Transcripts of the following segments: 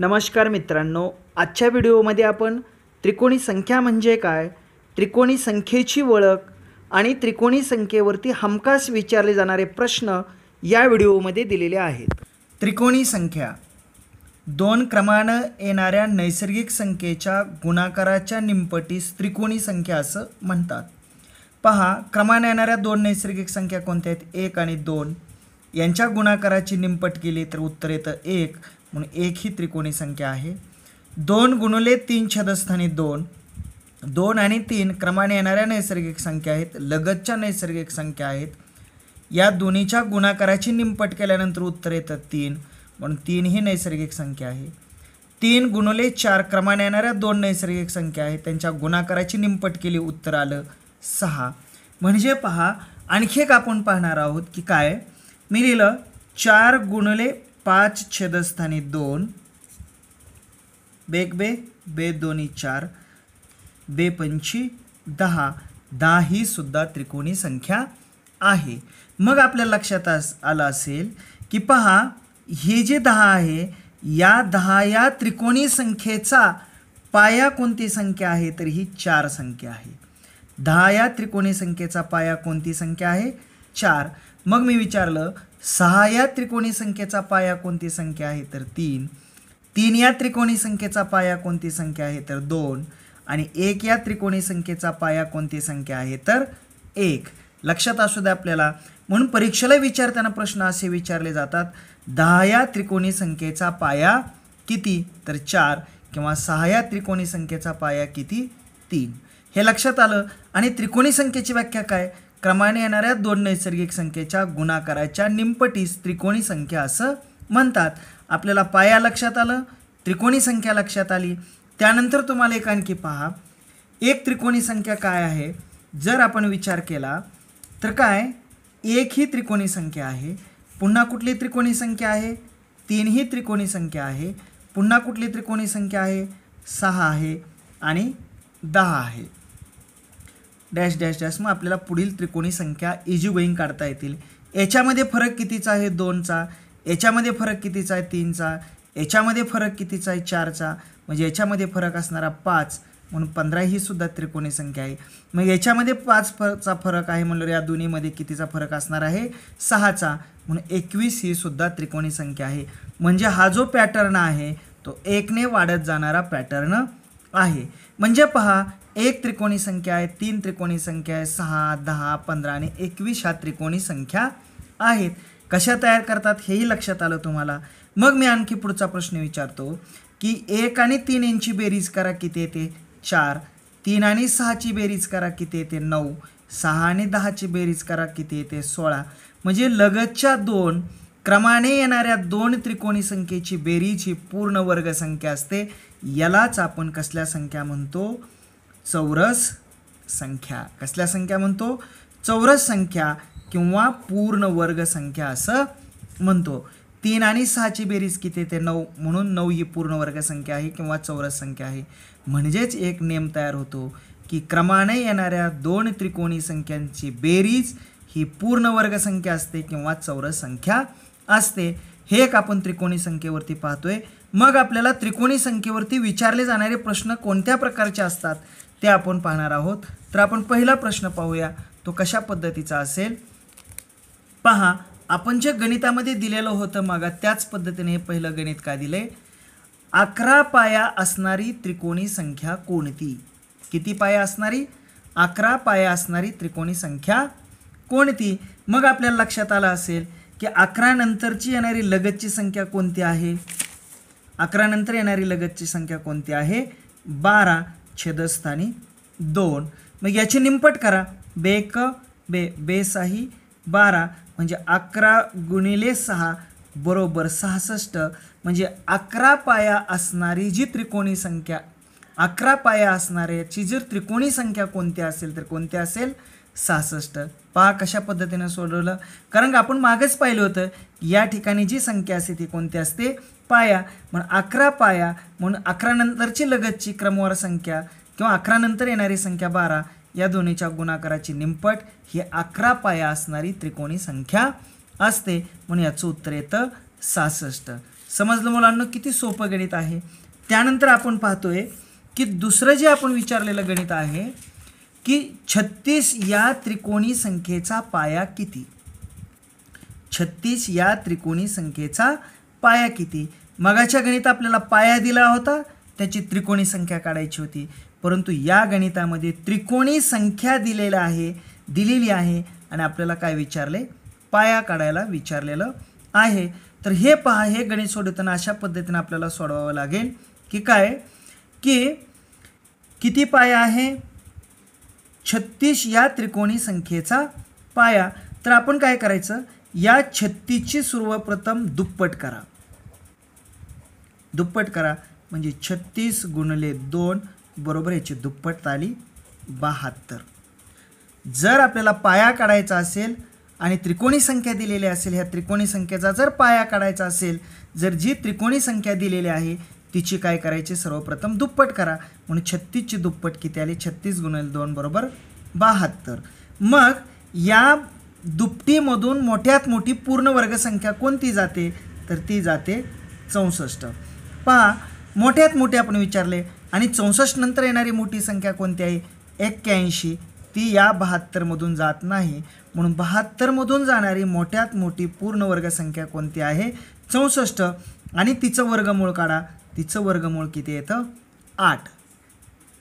नमस्कार मित्रांनो आजच्या व्हिडिओमध्ये आपण त्रिकोणी संख्या म्हणजे काय त्रिकोणी संख्येची ओळख आणि त्रिकोणी संख्येवरती हमखास विचारले जाणारे प्रश्न या व्हिडिओमध्ये दिलेले आहेत त्रिकोणी संख्या दोन क्रमानं येणाऱ्या नैसर्गिक संख्येच्या गुणाकाराच्या निंपटीस त्रिकोणी संख्या असं म्हणतात पहा क्रमानं येणाऱ्या दोन नैसर्गिक संख्या कोणत्या आहेत एक आणि दोन यांच्या गुणाकाराची निंपट केली तर उत्तर येतं एक म्हणून एक ही त्रिकोणी संख्या आहे दोन गुणले तीन छदस्थानी दोन दोन आणि तीन क्रमाने येणाऱ्या नैसर्गिक संख्या आहेत लगतच्या नैसर्गिक संख्या आहेत या दोन्हीच्या गुणाकाराची निमपट केल्यानंतर उत्तर येतं तीन म्हणून तीन ही नैसर्गिक संख्या आहे तीन गुणले चार क्रमाने येणाऱ्या दोन नैसर्गिक संख्या आहेत त्यांच्या गुणाकाराची निंपट केली उत्तर आलं सहा म्हणजे पहा आणखी एक आपण पाहणार आहोत की काय मी लिहिलं चार गुणले पाच छेदस्थानी दोन बेक बे बे दोन्ही चार बे पंची दहा दहा ही सुद्धा त्रिकोणी संख्या आहे मग आपल्या लक्षात आलं असेल की पहा हे जे दहा आहे या दहा या त्रिकोणी संख्येचा पाया कोणती संख्या आहे तर ही चार संख्या आहे दहा या त्रिकोणी संख्येचा पाया कोणती संख्या आहे चार मग मी विचारलं सहा या त्रिकोणी संख्येचा पाया कोणती संख्या आहे तर तीन तीन या त्रिकोणी संख्येचा पाया कोणती संख्या आहे तर दोन आणि एक या त्रिकोणी संख्येचा पाया कोणती संख्या आहे तर एक लक्षात असू द्या आपल्याला म्हणून परीक्षेला विचारताना प्रश्न असे विचारले जातात दहा या त्रिकोणी संख्येचा पाया किती तर चार किंवा सहा या त्रिकोणी संख्येचा पाया किती तीन हे लक्षात आलं आणि त्रिकोणी संख्येची व्याख्या काय क्रमाने येणाऱ्या दोन नैसर्गिक संख्येच्या गुणाकाराच्या निंपटीस त्रिकोणी संख्या असं म्हणतात आपल्याला पाया लक्षात आलं त्रिकोणी संख्या लक्षात आली त्यानंतर तुम्हाला एक आणखी पहा एक त्रिकोणी संख्या काय आहे जर आपण विचार केला तर काय एक ही त्रिकोणी संख्या आहे पुन्हा कुठली त्रिकोणी संख्या आहे तीन ही त्रिकोणी संख्या आहे पुन्हा कुठली त्रिकोणी संख्या आहे सहा आहे आणि दहा आहे डॅश डॅश डॅश मग आपल्याला पुढील त्रिकोणी संख्या इजी वईंग काढता येतील याच्यामध्ये फरक कितीचा आहे दोनचा याच्यामध्ये फरक कितीचा आहे तीनचा याच्यामध्ये फरक कितीचा आहे चारचा म्हणजे याच्यामध्ये फरक असणारा पाच म्हणून पंधरा ही सुद्धा त्रिकोणी संख्या आहे मग याच्यामध्ये पाच फरचा फरक आहे म्हणलं या दोन्हीमध्ये कितीचा फरक असणार आहे सहाचा म्हणून एकवीस ही सुद्धा त्रिकोणी संख्या आहे म्हणजे हा जो पॅटर्न आहे तो एकने वाढत जाणारा पॅटर्न आहे म्हणजे पहा एक त्रिकोणी संख्या आहे तीन त्रिकोणी संख्या आहे सहा दहा पंधरा आणि एकवीस ह्या त्रिकोणी संख्या आहेत कशा तयार करतात हेही लक्षात आलं तुम्हाला मग मी आणखी पुढचा प्रश्न विचारतो की एक आणि तीन इंची बेरीज करा किती येते चार तीन आणि सहाची बेरीज करा किती येते नऊ सहा आणि दहाची बेरीज करा किती येते सोळा म्हणजे लगतच्या दोन क्रमाने येणाऱ्या दोन त्रिकोणी संख्येची बेरीज ही पूर्ण वर्ग संख्या असते यालाच आपण कसल्या संख्या म्हणतो चौरस संख्या कसल्या संख्या म्हणतो चौरस संख्या किंवा पूर्ण वर्ग संख्या असं म्हणतो तीन आणि सहाची बेरीज किती ते नऊ म्हणून नऊ ही पूर्ण वर्ग संख्या आहे किंवा चौरस संख्या आहे म्हणजेच एक नेम तयार होतो की क्रमाने येणाऱ्या दोन त्रिकोणी संख्यांची बेरीज ही पूर्ण वर्ग संख्या असते किंवा चौरस संख्या असते हे एक आपण त्रिकोणी संख्येवरती पाहतोय मग आपल्याला त्रिकोणी संख्येवरती विचारले जाणारे प्रश्न कोणत्या प्रकारचे असतात ते आपण पाहणार आहोत तर आपण पहिला प्रश्न पाहूया तो कशा पद्धतीचा असेल पहा आपण जे गणितामध्ये दिलेलं होतं मागा त्याच पद्धतीने हे पहिलं गणित का दिले अकरा पाया असणारी त्रिकोणी संख्या कोणती किती पाया असणारी अकरा पाया असणारी त्रिकोणी संख्या कोणती मग आपल्याला लक्षात आलं असेल की अकरा नंतरची येणारी लगतची संख्या कोणती आहे अकरा नंतर येणारी लगतची संख्या कोणती आहे बारा छेदस्थानी दोन मग याची निंपट करा बेक बे बेसाही बारा म्हणजे अकरा गुणिले सहा बरोबर सहासष्ट म्हणजे अकरा पाया असणारी जी त्रिकोणी संख्या अकरा पाया असणाऱ्याची जर त्रिकोणी संख्या कोणती असेल तर कोणती असेल सहासष्ट पहा कशा पद्धतीनं सोडवलं कारण आपण मागच पाहिलं होतं या ठिकाणी जी संख्या असते ती कोणती असते पाया म्हणून अकरा पाया म्हणून अकरानंतरची लगतची क्रमवार संख्या किंवा अकरानंतर येणारी संख्या बारा या दोन्हीच्या गुणाकाराची निंपट ही अकरा पाया असणारी त्रिकोणी संख्या असते म्हणून याचं उत्तर येतं सहासष्ट समजलं मुलांना किती सोपं गणित आहे त्यानंतर आपण पाहतोय की दुसरं जे आपण विचारलेलं गणित आहे की छत्तीस या त्रिकोणी संख्येचा पाया किती छत्तीस या त्रिकोणी संख्येचा पाया किती मगाच्या गणित आपल्याला पाया दिला होता त्याची त्रिकोणी संख्या काढायची होती परंतु या गणितामध्ये त्रिकोणी संख्या दिलेला आहे दिलेली आहे आणि आपल्याला काय विचारले पाया काढायला विचारलेलं आहे तर हे पहा हे गणित सोडवताना अशा पद्धतीनं आपल्याला सोडवावं लागेल की काय की किती पाया आहे छत्तीस या त्रिकोणी संख्येचा पाया तर आपण काय करायचं या छत्तीसची सर्वप्रथम दुप्पट करा दुप्पट करा म्हणजे छत्तीस गुणले दोन बरोबर याची दुप्पट आली बहात्तर जर आपल्याला पाया काढायचा असेल आणि त्रिकोणी संख्या दिलेली असेल ह्या त्रिकोणी संख्येचा जर पाया काढायचा असेल जर जी त्रिकोणी संख्या दिलेली आहे तिची काय करायची सर्वप्रथम दुप्पट करा म्हणून छत्तीसची दुप्पट किती आली छत्तीस गुणिले दोन बरोबर बहात्तर मग या दुपटीमधून मोठ्यात मोठी पूर्ण वर्गसंख्या कोणती जाते तर ती जाते चौसष्ट पहा मोठ्यात मोठे आपण विचारले आणि चौसष्ट नंतर येणारी मोठी संख्या कोणती आहे एक्क्याऐंशी ती या बहात्तरमधून जात नाही म्हणून बहात्तरमधून जाणारी मोठ्यात मोठी पूर्ण वर्गसंख्या कोणती आहे चौसष्ट आणि तिचं वर्गमूळ काढा तिचं वर्गमूळ किती येतं आठ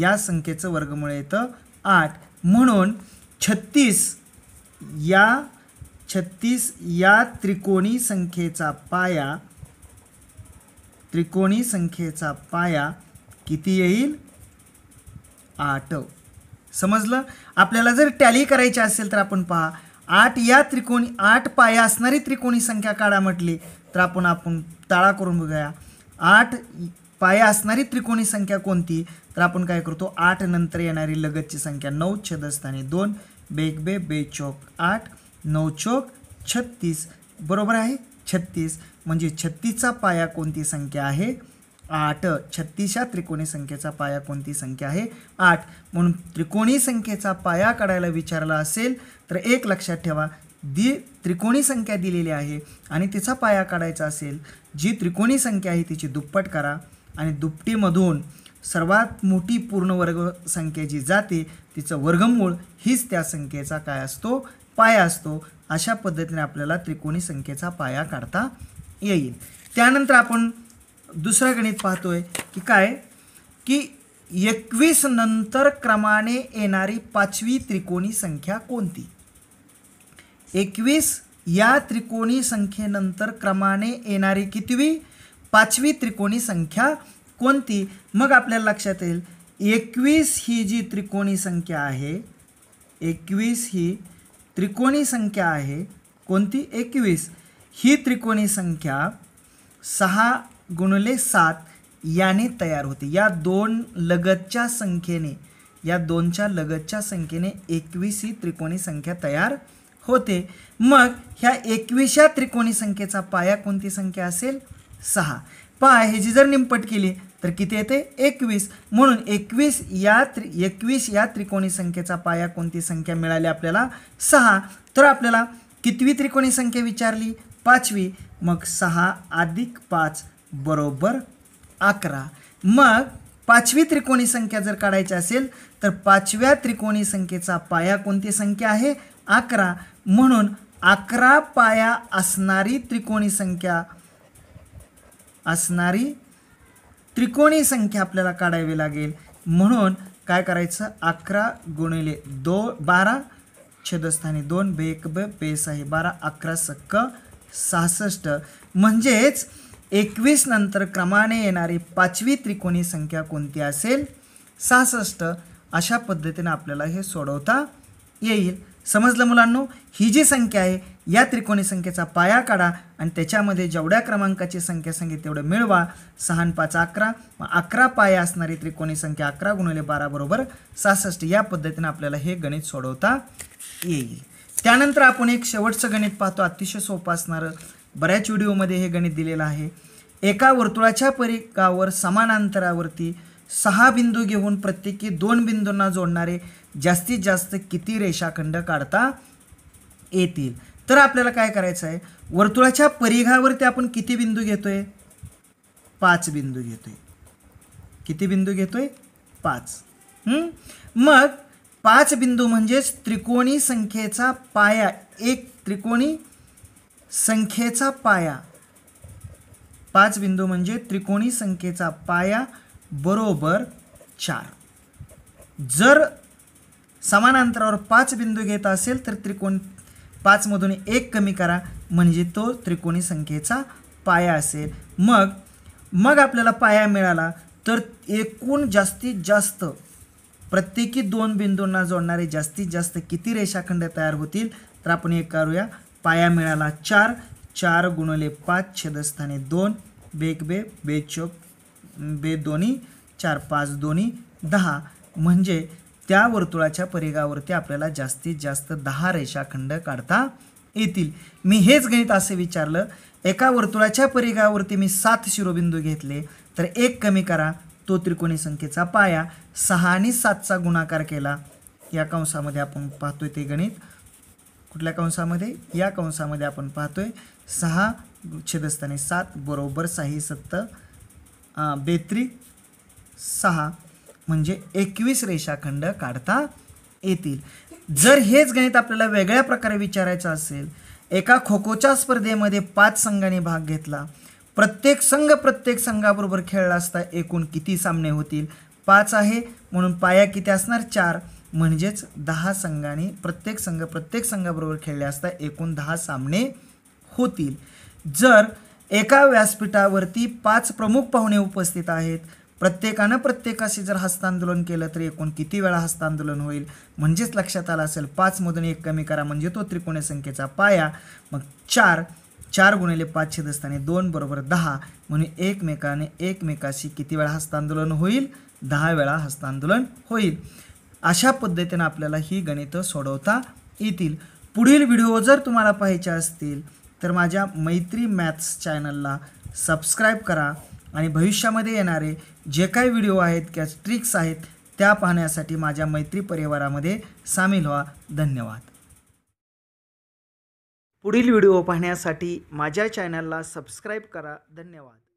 या संख्येचं वर्गमूळ येतं आठ म्हणून छत्तीस या छत्तीस या त्रिकोणी संख्येचा पाया त्रिकोणी संख्येचा पाया किती येईल आठ समजलं आपल्याला जर टॅली करायची असेल तर आपण पहा आठ या त्रिकोणी आठ पाया असणारी त्रिकोणी संख्या काढा म्हटली तर आपण आपण ताळा करून बघूया आठ पाया असणारी त्रिकोणी संख्या कोणती तर आपण काय करतो आठ नंतर येणारी लगतची संख्या नऊ छदस्थानी दोन बेक बे बे चौक आठ नऊ चौक छत्तीस बरोबर आहे छत्तीस म्हणजे छत्तीसचा पाया कोणती संख्या आहे आठ छत्तीसच्या त्रिकोणी संख्येचा पाया कोणती संख्या आहे आठ म्हणून त्रिकोणी संख्येचा पाया काढायला विचारला असेल तर एक लक्षात ठेवा दी त्रिकोणी संख्या दिलेली आहे आणि तिचा पाया काढायचा असेल जी त्रिकोणी संख्या आहे तिची दुप्पट करा आणि दुपटीमधून सर्वात मोठी पूर्ण वर्ग संख्या जी जाते तिचं वर्गमूळ हीच त्या संख्येचा काय असतो पाया असतो अशा पद्धतीने आपल्याला त्रिकोणी संख्येचा पाया काढता येईल त्यानंतर आपण दुसरं गणित पाहतोय की काय की एकवीस नंतर क्रमाने येणारी पाचवी त्रिकोणी संख्या कोणती एकवीस या त्रिकोणी संख्येनंतर क्रमाने येणारी कितवी पाचवी त्रिकोणी संख्या कोणती मग आपल्याला लक्षात येईल एकवीस ही जी त्रिकोणी संख्या आहे एकवीस ही त्रिकोणी संख्या आहे कोणती एकवीस ही त्रिकोणी संख्या सहा गुणले सात याने तयार होते या दोन लगतच्या संख्येने या दोनच्या लगतच्या संख्येने एकवीस ही त्रिकोणी संख्या तयार होते मग ह्या या त्रिकोणी संख्येचा पाया कोणती संख्या असेल सहा पाय ह्याची जर निंपट केली तर किती येते एकवीस म्हणून एकवीस या त्रि एकवीस या त्रिकोणी संख्येचा पाया कोणती संख्या मिळाली आपल्याला सहा तर आपल्याला कितवी त्रिकोणी संख्या विचारली पाचवी मग सहा अधिक पाच बरोबर अकरा मग पाचवी त्रिकोणी संख्या जर काढायची असेल तर पाचव्या त्रिकोणी संख्येचा पाया कोणती संख्या आहे अकरा म्हणून अकरा पाया असणारी त्रिकोणी संख्या असणारी त्रिकोणी संख्या आपल्याला काढावी लागेल म्हणून काय करायचं अकरा गुणिले दो बारा छेदस्थानी दोन बेक बे बेस आहे बारा अकरा सक्क सहासष्ट म्हणजेच एकवीस नंतर क्रमाने येणारी पाचवी त्रिकोणी संख्या कोणती असेल सहासष्ट अशा पद्धतीने आपल्याला हे सोडवता येईल समजलं मुलांनो ही जी संख्या आहे या त्रिकोणी संख्येचा पाया काढा आणि त्याच्यामध्ये जेवढ्या क्रमांकाची संख्या सांगितली तेवढं मिळवा सहा पाच अकरा मग अकरा पाया असणारी त्रिकोणी संख्या अकरा गुणिले बारा बरोबर सहासष्ट या पद्धतीनं आपल्याला हे गणित सोडवता येईल त्यानंतर आपण एक शेवटचं गणित पाहतो अतिशय सोपं असणारं बऱ्याच व्हिडिओमध्ये हे गणित दिलेलं आहे एका वर्तुळाच्या परिकावर समान अंतरावरती सहा बिंदू घेऊन प्रत्येकी दोन बिंदूंना जोडणारे जास्तीत जास्त किती रेषाखंड काढता येतील तर आपल्याला काय करायचं आहे वर्तुळाच्या परिघावरती आपण किती बिंदू घेतोय पाच बिंदू घेतोय किती बिंदू घेतोय पाच मग पाच बिंदू म्हणजेच त्रिकोणी संख्येचा पाया एक त्रिकोणी संख्येचा पाया पाच बिंदू म्हणजे त्रिकोणी संख्येचा पाया बरोबर चार जर समान अंतरावर पाच बिंदू घेत असेल तर त्रिकोण पाचमधून एक कमी करा म्हणजे तो त्रिकोणी संख्येचा पाया असेल मग मग आपल्याला पाया मिळाला तर एकूण जास्तीत जास्त प्रत्येकी दोन बिंदूंना जोडणारे जास्तीत जास्त किती रेषाखंड तयार होतील तर आपण एक करूया पाया मिळाला चार चार गुणले पाच छेदस्थाने दोन बेग बे बेचोक बे दोन्ही चार पाच दोन्ही दहा म्हणजे त्या वर्तुळाच्या परिघावरती आपल्याला जास्तीत जास्त दहा रेषाखंड काढता येतील मी हेच गणित असे विचारलं एका वर्तुळाच्या परिघावरती मी सात शिरोबिंदू घेतले तर एक कमी करा तो त्रिकोणी संख्येचा पाया सहा आणि सातचा गुणाकार केला या कंसामध्ये आपण पाहतोय ते गणित कुठल्या कंसामध्ये या कंसामध्ये आपण पाहतोय सहा छेदस्थानी सात बरोबर साही सत्तर बेत्री सहा म्हणजे एकवीस रेषाखंड काढता येतील जर हेच गणित आपल्याला वेगळ्या प्रकारे विचारायचं असेल एका खो खोच्या स्पर्धेमध्ये पाच संघाने भाग घेतला प्रत्येक संघ प्रत्येक संघाबरोबर खेळला असता एकूण किती सामने होतील पाच आहे म्हणून पाया किती असणार चार म्हणजेच दहा संघाने प्रत्येक संघ प्रत्येक संघाबरोबर खेळले असता एकूण दहा सामने होतील जर एका व्यासपीठावरती पाच प्रमुख पाहुणे उपस्थित आहेत प्रत्येकानं प्रत्येकाशी जर हस्तांदोलन केलं तर एकूण किती वेळा हस्तांदोलन होईल म्हणजेच लक्षात आलं असेल मधून एक कमी करा म्हणजे तो त्रिकोणी संख्येचा पाया मग चार चार गुणिले पाच छेदस्थाने दोन बरोबर दहा म्हणून एकमेकाने एकमेकाशी किती वेळा हस्तांदोलन होईल दहा वेळा हस्तांदोलन होईल अशा पद्धतीनं आपल्याला ही गणितं सोडवता येतील पुढील व्हिडिओ जर तुम्हाला पाहायचे असतील तर माझ्या मैत्री मॅथ्स चॅनलला सबस्क्राईब करा आणि भविष्यामध्ये येणारे जे काही व्हिडिओ आहेत किंवा ट्रिक्स आहेत त्या पाहण्यासाठी माझ्या मैत्री परिवारामध्ये सामील व्हा धन्यवाद पुढील व्हिडिओ पाहण्यासाठी माझ्या चॅनलला सबस्क्राईब करा धन्यवाद